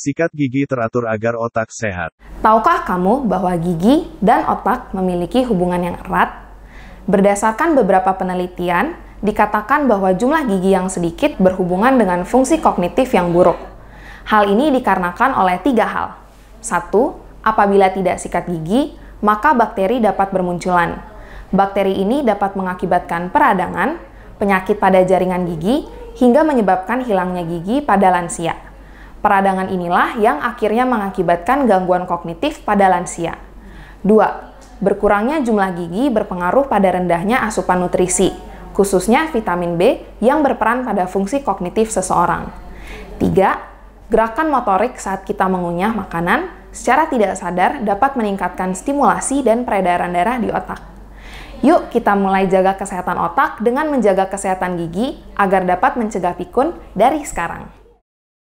Sikat gigi teratur agar otak sehat. Tahukah kamu bahwa gigi dan otak memiliki hubungan yang erat? Berdasarkan beberapa penelitian, dikatakan bahwa jumlah gigi yang sedikit berhubungan dengan fungsi kognitif yang buruk. Hal ini dikarenakan oleh tiga hal. Satu, apabila tidak sikat gigi, maka bakteri dapat bermunculan. Bakteri ini dapat mengakibatkan peradangan, penyakit pada jaringan gigi, hingga menyebabkan hilangnya gigi pada lansia. Peradangan inilah yang akhirnya mengakibatkan gangguan kognitif pada lansia. 2. Berkurangnya jumlah gigi berpengaruh pada rendahnya asupan nutrisi, khususnya vitamin B yang berperan pada fungsi kognitif seseorang. 3. Gerakan motorik saat kita mengunyah makanan secara tidak sadar dapat meningkatkan stimulasi dan peredaran darah di otak. Yuk kita mulai jaga kesehatan otak dengan menjaga kesehatan gigi agar dapat mencegah pikun dari sekarang.